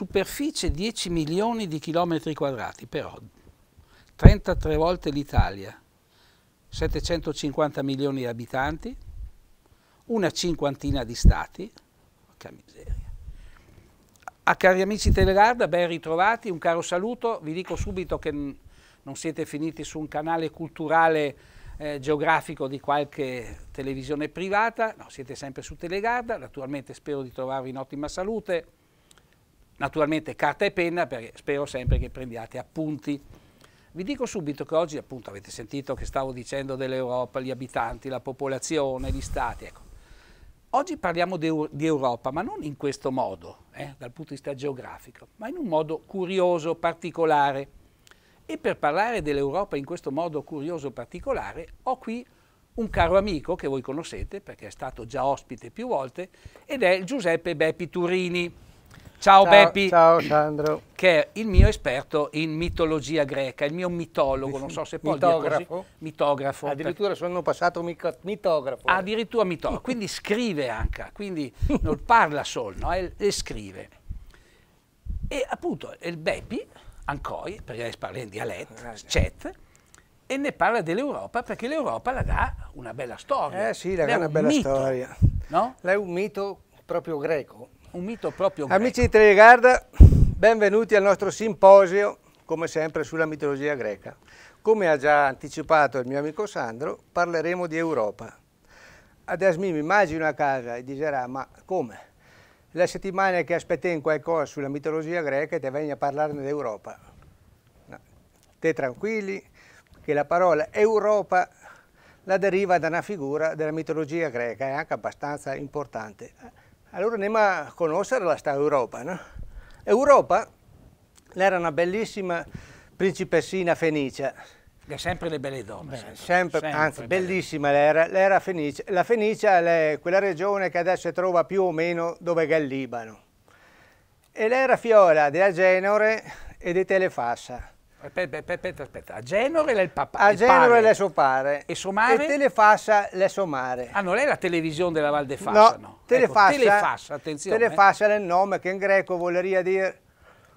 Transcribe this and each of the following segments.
superficie 10 milioni di chilometri quadrati, però 33 volte l'Italia, 750 milioni di abitanti, una cinquantina di stati, porca miseria. A cari amici Telegarda, ben ritrovati, un caro saluto, vi dico subito che non siete finiti su un canale culturale eh, geografico di qualche televisione privata, no, siete sempre su Telegarda, naturalmente spero di trovarvi in ottima salute, Naturalmente carta e penna, perché spero sempre che prendiate appunti. Vi dico subito che oggi, appunto, avete sentito che stavo dicendo dell'Europa, gli abitanti, la popolazione, gli stati, ecco. Oggi parliamo di Europa, ma non in questo modo, eh, dal punto di vista geografico, ma in un modo curioso, particolare. E per parlare dell'Europa in questo modo curioso, particolare, ho qui un caro amico che voi conoscete, perché è stato già ospite più volte, ed è Giuseppe Beppi Turini Ciao, ciao Beppi, ciao Sandro. che è il mio esperto in mitologia greca, il mio mitologo, non so se poi mitografo. Così, mitografo. Addirittura sono passato mitografo. Addirittura mitografo, quindi scrive anche, quindi non parla solo, no? e, e scrive. E appunto il Beppi, Ancoi, perché parla in dialetto, eh, chat, e ne parla dell'Europa perché l'Europa la dà una bella storia. Eh sì, la dà una bella mito, storia. No? Lei è un mito proprio greco un mito proprio greco. Amici di Telegarda, benvenuti al nostro simposio, come sempre, sulla mitologia greca. Come ha già anticipato il mio amico Sandro, parleremo di Europa. Adesso mi immagino a casa e dirà, ma come? La settimana che aspettai qualcosa sulla mitologia greca e ti venga a parlarne d'Europa. No. Te tranquilli, che la parola Europa la deriva da una figura della mitologia greca, è anche abbastanza importante. Allora andiamo a conoscere la storia Europa. No? Europa era una bellissima principessina fenicia. E sempre le belle donne. Beh, sempre, sempre, sempre, anzi, belle. bellissima l'era, l'era fenicia. La Fenicia è quella regione che adesso si trova più o meno dove è il Libano. E l'era fiola della Genore e di Telefassa. Aspetta, aspetta, A Genova è il papà. A Genova è suo padre. E suo mare? E Telefassa è suo mare. Ah, non è la televisione della Val de Fassa, no? no. Telefassa, ecco, telefassa, attenzione. Eh. Telefassa è il nome che in greco voleria dire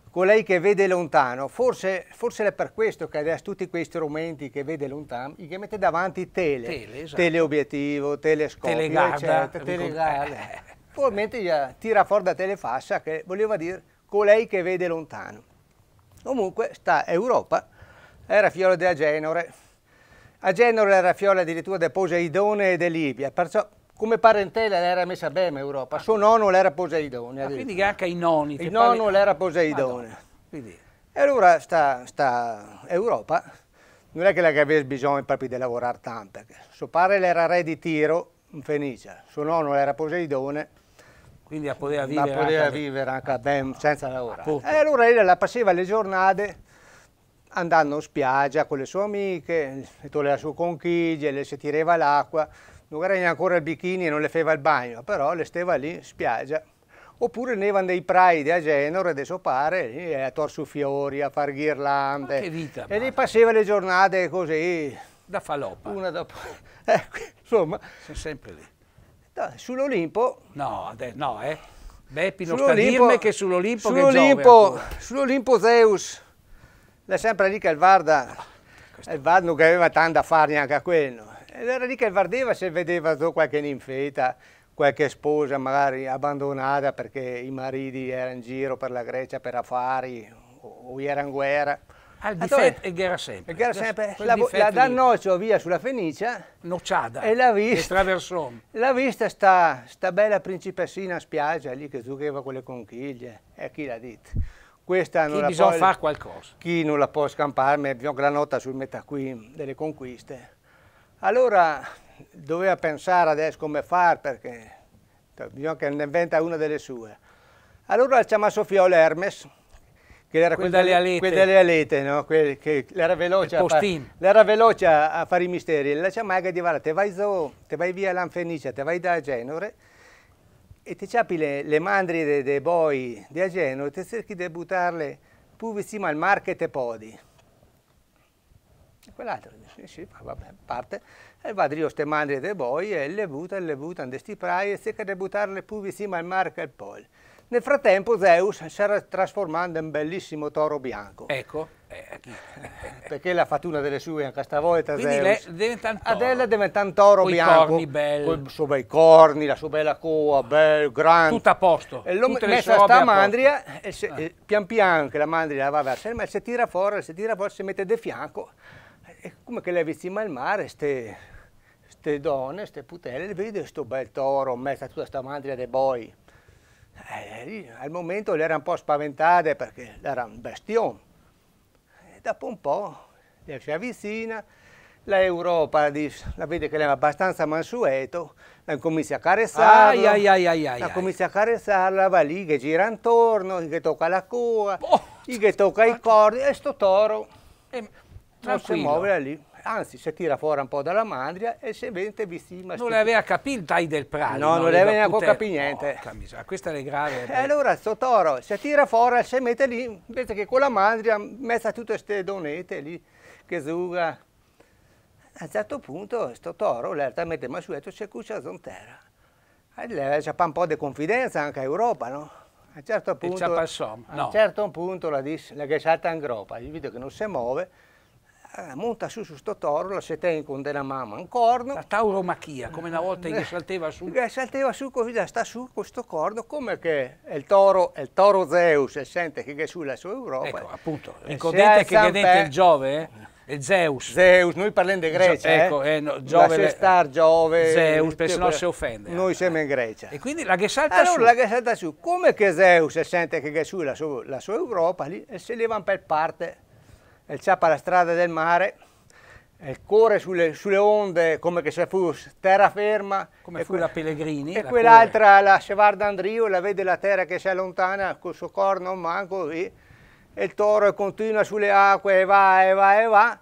colei che vede lontano. Forse, forse è per questo che adesso tutti questi strumenti che vede lontano, che mette davanti tele. Tele, esatto. Teleobiettivo, telescopio, telegarda. Eccetera, telegarda. Eh. Probabilmente tira fuori da telefassa che voleva dire colei che vede lontano. Comunque sta Europa era fiore di Agenore. Genore era fiore addirittura di Poseidone e di Libia, perciò come parentela l'era messa bene Europa. Suo nonno l'era Poseidone. Ah, quindi anche i nonni. Il nonno parli... l'era Poseidone. E allora sta, sta Europa non è che avesse bisogno proprio di lavorare tanto, perché suo padre era re di Tiro in Fenicia, suo nonno era Poseidone, quindi la poteva vivere, la poteva anche, vivere anche ben senza lavorare. Appunto. E allora lei la passava le giornate andando in spiaggia con le sue amiche, le la sue conchiglie, le si tirava l'acqua, magari ancora il bikini e non le faceva il bagno, però le stava lì in spiaggia. Oppure ne vanno dei pride a Genova, a suo pare, a torsu fiori, a far ghirlande. Ma che vita! E lì passava le giornate così. Da falò. Una dopo. Eh, insomma. Sono sempre lì. Sull'Olimpo... No, no, eh. Beppi non sta a dirmi che sull'Olimpo sull'Olimpo, sull'Olimpo Zeus, l'è sempre lì che il Varda, il Varda non aveva tanto da fare neanche a quello. Ed era lì che il Vardeva se vedeva qualche ninfeta, qualche sposa magari abbandonata perché i mariti erano in giro per la Grecia per affari o erano in guerra al ah, ah, difetto e guerra sempre. Ghera sempre. La, la dannoccio via sulla Fenicia. Nocciada. E la vista. La vista sta, sta bella principessina a spiaggia lì che zuccheva con le conchiglie. E eh, chi l'ha detto? Questa non chi la bisogna fare qualcosa. Chi non la può scamparmi, abbiamo la nota sul metà qui delle conquiste. Allora doveva pensare adesso come far perché cioè, bisogna che ne inventa una delle sue. Allora ci ha messo Fiola Hermes che era quella, quella delle alete, delle alete no? que che era veloce, a far, veloce a fare i misteri. La ciamaga di te vai, zo, te vai via l'Anfenicia, te vai da Genore e ti ciapi le, le mandri dei de boi di Genova e te cerchi di buttarle più vicino al mar che te podi. E quell'altro dice, sì, sì, vabbè, parte, e va dritto queste mandri dei boi e le butta, le butta di sti prai e cerca di buttarle più vicino al mar che al polo. Nel frattempo Zeus si era trasformando in un bellissimo toro bianco. Ecco. Eh, perché l'ha fatta una delle sue anche stavolta Quindi Zeus. Lei diventa un toro. Adele diventa un toro Coi bianco. Con i suoi bei corni, la sua bella coa, bello, grande. Tutto a posto. E l'ho messa sta mandria e, se, ah. e pian piano che la mandria va verso il mare, si tira fuori, si tira fuori, si mette di fianco. E come che lei vicino al mare, ste, ste donne, ste putelle, vede questo bel toro, messa tutta questa mandria dei boi eh, al momento le era un po' spaventate perché era un bestione. E dopo un po' le si avvicina, l'Europa la vede che lei è abbastanza mansueto, la comincia a carezzarla, ai, la comincia a carezzarla, va lì che gira intorno, che tocca la cua, oh, che tocca i cordi e sto toro eh, non si muove da lì anzi si tira fuori un po' dalla mandria e si vende vistima. Non l'aveva capito il dai del Prato. No, non, l'aveva aveva poter... capito niente. Porca questa è grave. E allora sto toro si tira fuori e si mette lì, invece che con la mandria messa tutte queste donette lì che zuga. A un certo punto sto toro, l'altamente masueto, si cuccia a terra. E lei c'è un po' di confidenza anche a Europa, no? A un certo punto, no. a un certo punto la, disse, la salta in groppa, gli vedo che non si muove, eh, monta su su sto toro, la si tiene con della mamma un corno. La tauromachia, come una volta che eh, salteva su. Che salteva su così, la sta su questo corno, come che il toro, il toro Zeus e sente che Gesù è la sua Europa. Ecco, appunto, ricordate ecco, che vedete il Giove, eh? E Zeus. Zeus, noi parliamo di Grecia. Gio eh? ecco, eh, no, Giove. La star Giove. Zeus, perché cioè, sennò si offende. Noi siamo in Grecia. E quindi la che salta allora, su. la che salta su. Come che Zeus sente che Gesù è la sua, la sua Europa lì e si leva per parte e ciapa la strada del mare e corre sulle, sulle onde come che se fosse terraferma. Come e fu quella Pellegrini. E quell'altra, la Chevar d'Andrio, la vede la terra che si allontana col suo corno manco così, e il toro continua sulle acque e va e va e va,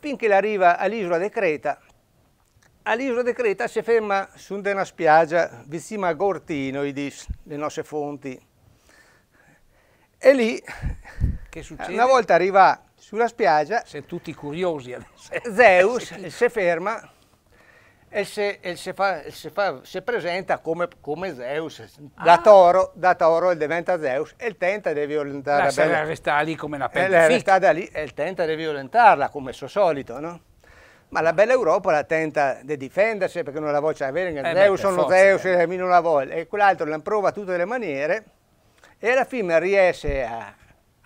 finché arriva all'isola di Creta. All'isola di Creta si ferma su una spiaggia vicino a Gortino, dis, le nostre fonti. E lì, una volta arriva sulla spiaggia... Siete tutti curiosi adesso. Zeus si ferma e si presenta come, come Zeus, ah. da, toro, da toro diventa Zeus e tenta di violentarla. La sarà restata lì come una eh, pentafita. lì e il tenta di violentarla come suo solito, no? Ma la bella Europa la tenta di difendersi perché non la voce avere, eh Zeus beh, sono forza, Zeus, eh. eh non la vuole. E quell'altro la prova a tutte le maniere e alla fine riesce a,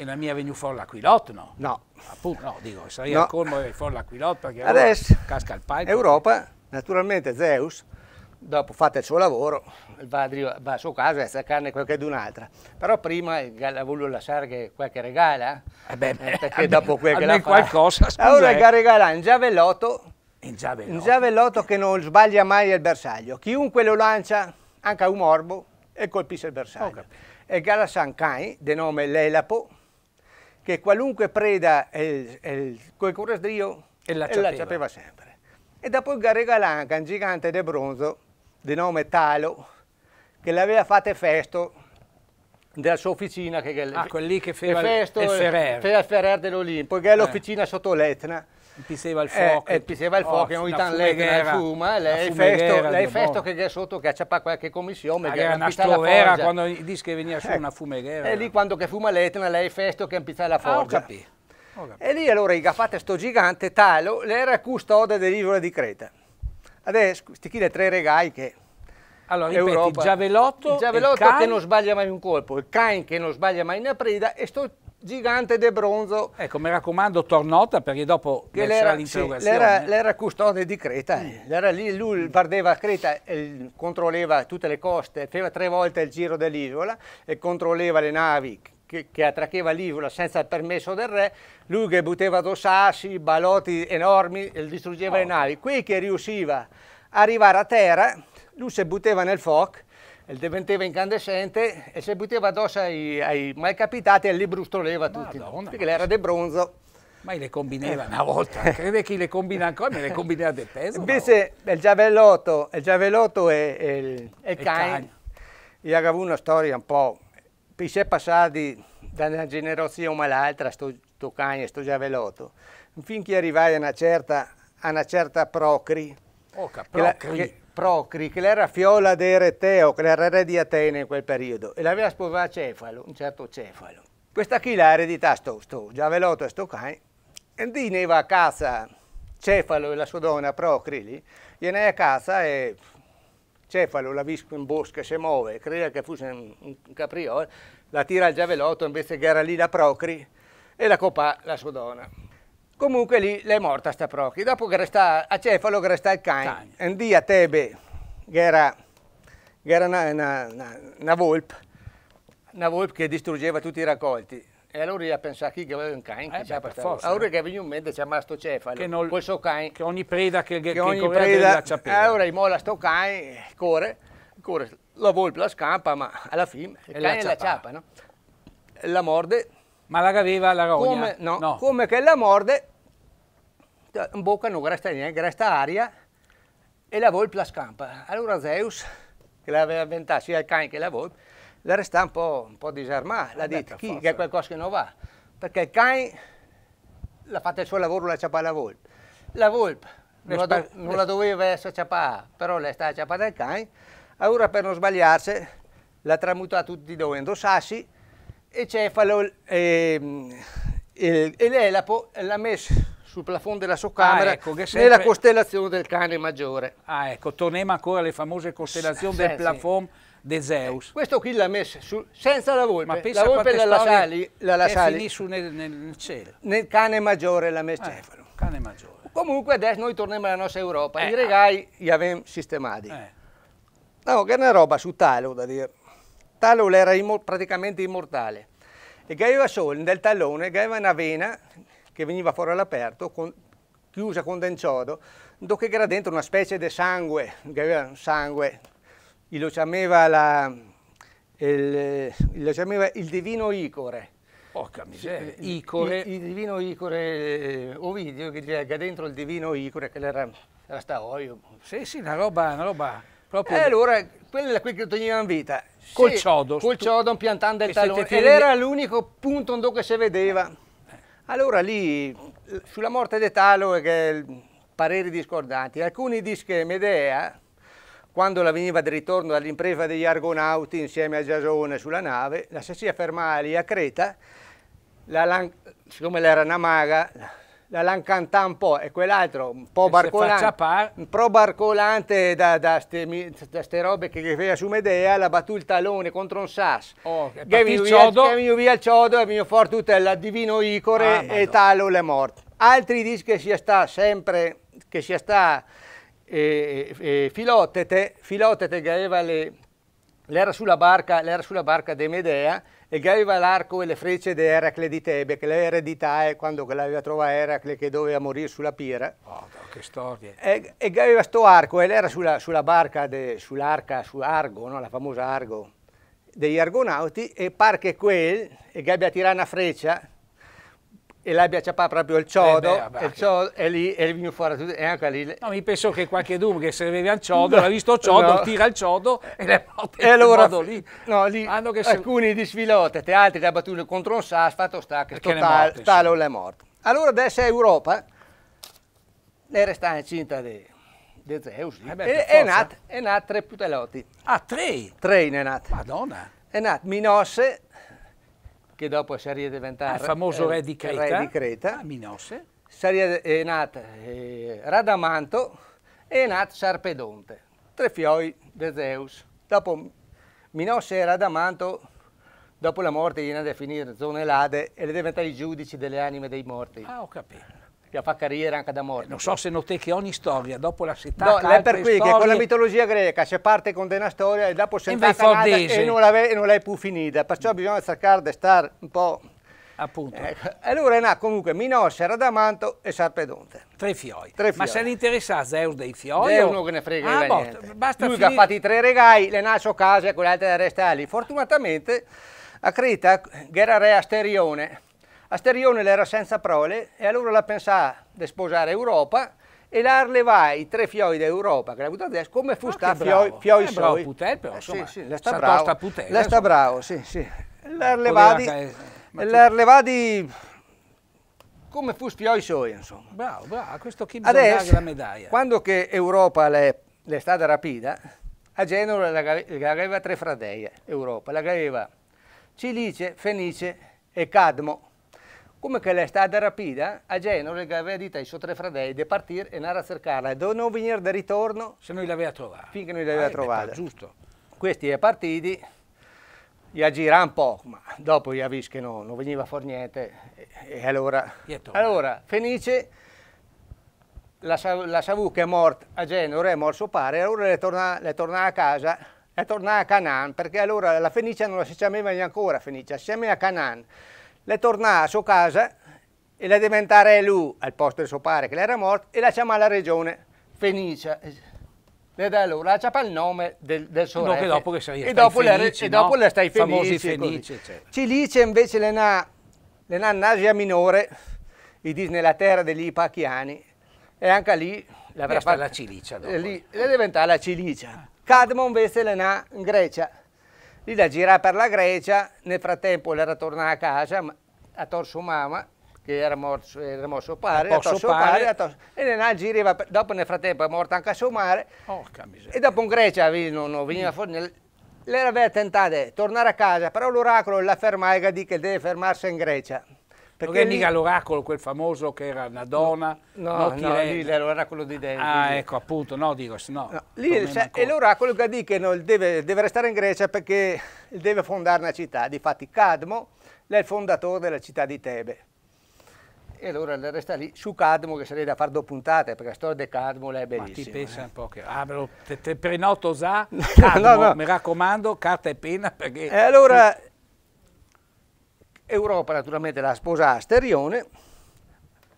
E la mia venue for l'Aquilot no? No. Appunto, no, dico, sarei no. al colmo di for l'Aquilot perché Adesso, casca il palco. Europa, naturalmente Zeus, dopo fate il suo lavoro, va a, suo caso e a staccarne qualche d'un'altra. Però prima ha voluto lasciare qualche regala, eh beh, eh, perché eh dopo quel che la fa, qualcosa, scusa, allora eh. regala un giavellotto, un giavellotto. un giavellotto che non sbaglia mai il bersaglio. Chiunque lo lancia, anche a un morbo, e colpisce il bersaglio. Oh, e Galasan Kai, di nome Lelapo, che qualunque preda il, il, quel corredrio e la, e la sapeva sempre. E dopo Garegalanca, un gigante di bronzo di nome Talo, che l'aveva fatto festo della sua officina. Che, ah, quel lì che fece il Ferrer. Fece Ferrer dell'Olimpo, che è eh. l'officina eh. sotto l'Etna piseva il eh, eh, fuoco. Eh, piseva il oh, fuoco, oh, ogni tanto lei che fuma, lei festo, lei festo che è sotto che c'è qualche commissione. Ah, che era una stovera quando dice che veniva su eh, una fumeghera. E lì quando che fuma l'etna lei festo che è impizzato la ah, forza. E lì allora i gafate sto gigante, talo, l'era custode dell'isola di Creta. Adesso, stichi le tre regai che... Allora, ripeti, Europa. Giavelotto, Giavelotto che non sbaglia mai un colpo, il Cain che non sbaglia mai una preda e sto gigante de bronzo. Ecco, mi raccomando, tornota perché dopo che l'era, l'interrogazione. Sì, l'era, custode di Creta, eh. lì, lui guardava Creta, e controllava tutte le coste, faceva tre volte il giro dell'isola e controllava le navi che, che attraccheva l'isola senza il permesso del re, lui che buttava sassi, balotti enormi e distruggeva oh. le navi. Qui che riusciva a arrivare a terra, lui si buttava nel foc il diventava incandescente e se buttava addosso ai, ai malcapitati e li brustoleva tutti, Madonna, perché era di bronzo. Ma le combinava eh. una volta, crede che le combina ancora, ma le combinava del peso. Invece il giavellotto, il giavellotto e, e il, e il cane, io avevo una storia un po', si è passati da una generazione all'altra, sto, sto cane, sto giavellotto, finché arrivai a una certa, a una certa procri. Oca, procri. Procri, che era fiola di Ereteo, che era re di Atene in quel periodo, e l'aveva sposata Cefalo, un certo Cefalo. Questa chi l'ha ereditata sto, sto giavelotto e sto cane, e dineva a casa Cefalo e la sua donna Procri lì, viene a casa e Cefalo la visto in bosco, si muove, credeva che fosse un, un capriolo, la tira al giavelotto invece che era lì la Procri e la copà la sua donna. Comunque lì è morta sta procchi. Dopo che resta a Cefalo che resta il cane. Un dì a Tebe, che era, che era una, una, una, una, volpe, una volpe che distruggeva tutti i raccolti. E allora io pensavo che aveva un cane, eh, beh, per forza. Allora eh. che veniva in mente c'è masto cefalo, che non, col suo cane. Che ogni preda che, che, che ogni correva preda, la ciapella. Eh, allora imola sto cane, corre, corre, la volpe la scampa, ma alla fine il e cane la ciapa, no? la morde ma la gaveva la rogna? Come, no, no. come che la morde, in bocca non resta niente, resta aria e la volpe la scampa. Allora Zeus, che l'aveva inventato sia il cane che la volpe, la resta un po', po disarmata, l'ha eh detto, chi, forse. che è qualcosa che non va. Perché il cane l'ha fatto il suo lavoro, l'ha ciappata la volpe. La volpe non, la, non la, doveva essere ciappata, però lei sta ciappata il cane. Allora per non sbagliarsi l'ha tramutata tutti dove, in due sassi, e Cefalo e, ehm, e, l'Elapo l'ha messo sul plafond della sua camera ah, ecco, sempre... nella costellazione del cane maggiore. Ah ecco, torniamo ancora alle famose costellazioni sì, del sì. plafond di eh, Zeus. Questo qui l'ha messo su, senza la volpe, Ma pensa la volpe la lasciali, la lasciali. finì su nel, nel, cielo. Nel cane maggiore l'ha messo ah, ecco, Cane maggiore. Comunque adesso noi torniamo alla nostra Europa, eh, i regali li abbiamo sistemati. Eh. No, che è una roba su tale, da dire. Talol era immo praticamente immortale e aveva solo nel tallone Gaeva una vena che veniva fuori all'aperto, chiusa con denciodo, dove era dentro una specie di sangue, Gaeva sangue, lo chiamava, la, il, lo chiamava il divino Icore. Porca miseria. Eh, Icore. Il, il, divino Icore eh, Ovidio che diceva dentro il divino Icore, che era, era sta olio. Sì, sì, una roba, una roba proprio... E allora quella qui che in vita. Col sì, ciodo. Col ciodo piantando il talone. Ed era l'unico punto dove si vedeva. Allora lì, sulla morte di Talo, che pareri discordanti, alcuni dicono che Medea, quando la veniva di ritorno dall'impresa degli Argonauti insieme a Giasone sulla nave, la si fermava lì a Creta, la, siccome era una maga, la Lancantà un po' e quell'altro un po' barcolante, un po barcolante da, da, ste, robe che faceva su Medea, la battuta il talone contro un sas. Oh, che veniva via, via il ciodo e veniva fuori tutta la divino Icore ah, e Talo è morto. Altri dischi che sia sta sempre, che sia sta eh, eh, Filotete, Filotete che aveva le l'era sulla barca, l'era sulla barca di Medea e che aveva l'arco e le frecce di Eracle di Tebe, che l'eredità è quando l'aveva trovata Eracle che doveva morire sulla pira. Oh, che storia! E, e che aveva questo arco, e l'era sulla, sulla barca, sull'arca, su Argo, no? la famosa Argo, degli argonauti, e par che quel, e che abbia tirato una freccia, e l'abbia ciappato proprio il ciodo, eh beh, il ciodo e lì è venuto fuori tutto, e anche lì... No, mi penso che qualche dubbio che serveva al ciodo, no, l'ha visto il ciodo, no. tira il ciodo e l'ha portato e allora, lì. No, lì che alcuni se... di svilottate, altri l'ha battuto contro un sasso, fatto sta che Stalo Stallone è morto. Allora adesso è Europa, lei resta incinta di, di Zeus, eh beh, e, è nata nat tre putelotti. Ah, tre? Tre ne è nata. Madonna! È nata Minosse, che dopo sarebbe diventato ah, Il famoso eh, re di Creta. Re di Creta. Ah, Minosse. Saria è nata eh, Radamanto e è nato Sarpedonte, tre fiori di Zeus. Dopo Minosse e Radamanto, dopo la morte, viene a definire zone lade e le diventano i giudici delle anime dei morti. Ah, ho capito che fa carriera anche da morto. Eh, non so se note che ogni storia, dopo la settata... No, è per qui storie... che con la mitologia greca si parte con una storia e dopo settata e non l'hai più finita, perciò bisogna cercare di stare un po'... Appunto. Ecco. Allora è nato comunque Minosse, Radamanto e Sarpedonte. Tre fiori. Tre fioi. Ma se ne interessa Zeus dei fiori... Zeus o... non che ne frega ah, boh, basta Lui finire... che ha fatto i tre regai, le nasce a casa e quell'altra resta lì. Fortunatamente a Creta che era re Asterione Asterione era senza prole e allora la pensà di sposare Europa e la i tre fiori d'Europa che l'ha avuto adesso come fu ah, sta fioi, fioi eh, soi. Putel, però, eh, insomma, sì, sì, la sta bravo. Putella, la sta bravo, sì, sì. L'arlevadi, l'arlevadi come fu sfioi soi, insomma. Bravo, bravo, questo chi bisogna adesso, la medaglia. quando che Europa l'è, stata rapita, a Genova la, aveva tre fradeie, Europa, la aveva Cilice, Fenice e Cadmo come che è stata rapida, a Genova, che aveva detto ai suoi tre fratelli di partire e andare a cercarla e di non venire di ritorno se non l'aveva trovata. Finché non l'aveva ah, trovata. Giusto. Questi è partiti, gli aggira un po', ma dopo gli ha visto che no, non veniva a niente e, e allora... Allora, Fenice la, la Savù che è morta a Genova, è morto suo padre, allora è tornata torna a casa, è tornata a Canaan, perché allora la Fenice non la si chiamava neanche ancora Fenice, si chiamava Canaan le torna a sua casa e la diventare lui al posto del suo padre che era morto e la chiama la regione Fenicia. E da allora la chiama il nome del, del suo re. Dopo che e, dopo felice, le, no? e dopo le stai felice. felice Cilicia invece le na, le na Asia Minore, i Disney la terra degli Ipachiani, e anche lì l'avrà fatta la Cilicia. Dopo. Lì, le diventa la Cilicia. Cadmo invece le na in Grecia lì da girare per la Grecia, nel frattempo era tornata a casa, a torso mamma, che era morto, era morto suo padre, a torso padre, torso, e nel girava, dopo nel frattempo è morta anche a suo mare, e dopo in Grecia non, non veniva fuori, nel, lei aveva tentato di tornare a casa, però l'oracolo la fermava e ha detto che deve fermarsi in Grecia. Perché non è mica l'oracolo, quel famoso che era una donna. No, no, no lì l'oracolo di Delfi. Ah, ecco, appunto, no, dico, no. no lì cioè, è l'oracolo che dice che deve, deve, restare in Grecia perché deve fondare una città. Difatti Cadmo è il fondatore della città di Tebe. E allora resta lì su Cadmo che sarei da fare due puntate perché la storia di Cadmo è bellissima. Ma ti pensa eh? un po' che... Ah, te, te prenoto già, Cadmo, no, mi raccomando, carta e penna perché... E allora Europa naturalmente la sposa Asterione,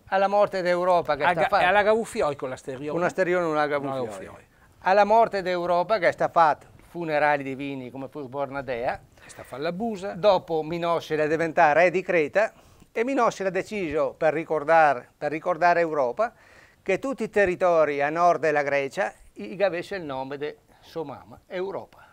alla morte d'Europa che Aga, sta fatta... Alla Gavuffioi con l'Asterione? Con l'Asterione non alla Gaufioi. Alla morte d'Europa che sta fatta funerali divini come fu Bornadea. Sta fallabusa. Dopo Minossele diventò re di Creta e Minossele ha deciso, per ricordare, per ricordare Europa, che tutti i territori a nord della Grecia avesse il nome di Somama, Europa.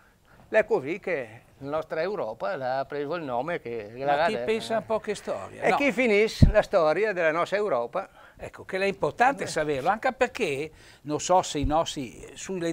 È così che la nostra Europa ha preso il nome che... Ma chi pensa un po' che storia? E no. chi finisce la storia della nostra Europa? Ecco, che è importante Beh. saperlo, anche perché, non so se i nostri,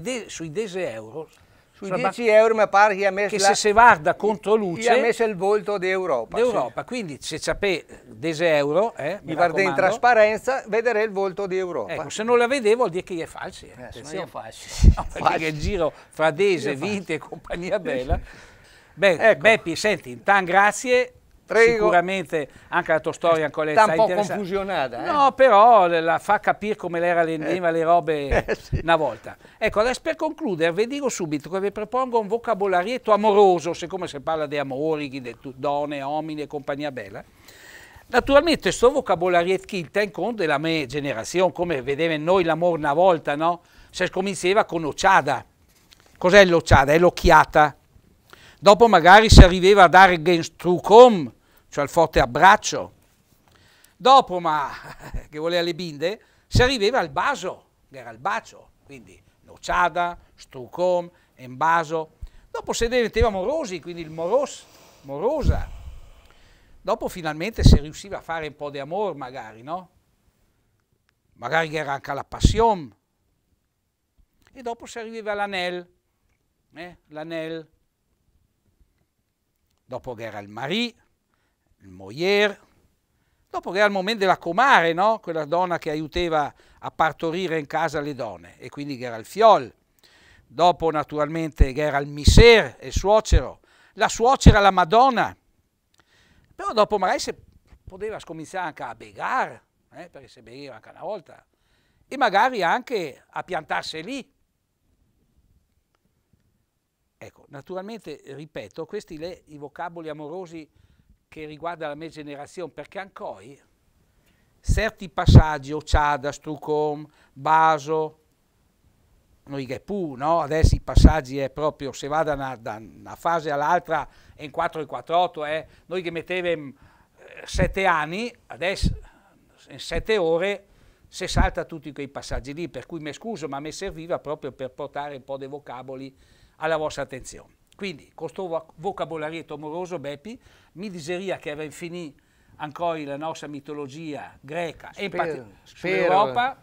de, sui 10 euro... Sui 10 euro mi pare che ha messo... Che la, se si guarda contro luce... ha messo il volto d'Europa. D'Europa, sì. quindi se sapete 10 euro... Eh, mi, guarda in trasparenza, vedrei il volto d'Europa. Ecco, se non la vedevo vuol dire che è falsi. Eh, eh non è falsi. No, perché il giro fra Dese, Vinte e compagnia bella... Beh, ecco. Beppi, senti, intanto grazie. Prego. Sicuramente anche la tua storia eh, ancora è un po' confusionata. Eh? No, però la fa capire come l'era rendeva eh. le robe eh, sì. una volta. Ecco, adesso per concludere vi dico subito che vi propongo un vocabolarietto amoroso, siccome si parla di amori, di donne, uomini e compagnia bella. Naturalmente questo vocabolarietto ten conto della mia generazione, come vedeva noi l'amore una volta, no? Si cominciava con occiada. Cos'è l'occiada? È l'occhiata Dopo magari si arrivava a dare Genstrucom, cioè il forte abbraccio. Dopo, ma che voleva le binde, si arrivava al baso, che era il bacio, quindi nociada, strucom, embaso. Dopo si diventava morosi, quindi il moros, morosa. Dopo finalmente si riusciva a fare un po' di amore magari, no? Magari era anche la passione. E dopo si arriva all'anel, eh? l'anel dopo che era il Marie, il Moyer, era il momento della comare, no? quella donna che aiutava a partorire in casa le donne, e quindi che era il Fiol. Dopo naturalmente che era il Miser e il suocero, la suocera la Madonna. Però dopo magari si poteva scominciare anche a begare, eh? perché si beveva anche una volta, e magari anche a piantarsi lì, Ecco, naturalmente, ripeto, questi le, i vocaboli amorosi che riguardano la mia generazione, perché ancora certi passaggi, Ociada, Strucom, Baso, noi che Pu, no? adesso i passaggi è proprio, se va da una, da una fase all'altra, è in 4 e 4, 8, eh? noi che mettevamo 7 eh, anni, adesso in 7 ore si salta tutti quei passaggi lì, per cui mi scuso, ma mi serviva proprio per portare un po' dei vocaboli alla vostra attenzione. Quindi, con questo vocabolario amoroso, Beppi, mi diseria che aveva finito ancora la nostra mitologia greca spero, e l'Europa.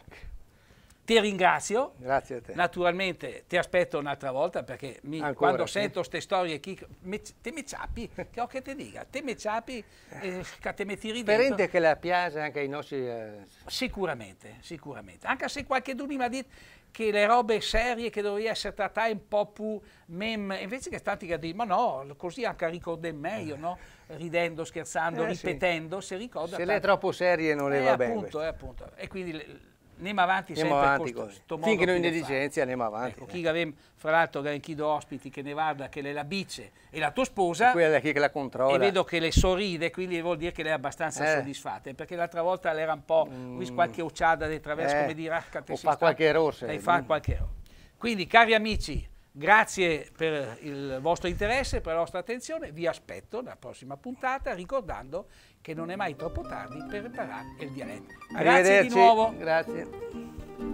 Ti ringrazio. Grazie a te. Naturalmente ti aspetto un'altra volta perché mi, quando sì. sento queste storie, chi, me, te mi ciappi, che ho che te dica, te mi ciappi, eh, te mi tiri dentro. Sperente che la piace anche ai nostri... Eh... Sicuramente, sicuramente. Anche se qualche dubbio mi ha detto che le robe serie che doveva essere trattate un po' più mem, invece che tanti che dire ma no, così anche ricorda meglio, no? ridendo, scherzando, eh, ripetendo, sì. si ricorda. Se tanto. le è troppo serie non le eh, va appunto, bene. Eh, appunto. E quindi andiamo avanti andiamo avanti questo, finché non indigenza andiamo avanti ecco, chi avem, fra l'altro garanchito ospiti che ne guarda che le la bice e la tua sposa e quella che la controlla e vedo che le sorride quindi vuol dire che lei è abbastanza eh. soddisfatta perché l'altra volta era un po' mm. qualche occiada di traverso eh. come dire ah, o fa qualche errore. lei fa qualche errore. quindi cari amici Grazie per il vostro interesse, per la vostra attenzione, vi aspetto nella prossima puntata ricordando che non è mai troppo tardi per imparare il dialetto. Grazie di nuovo. Grazie.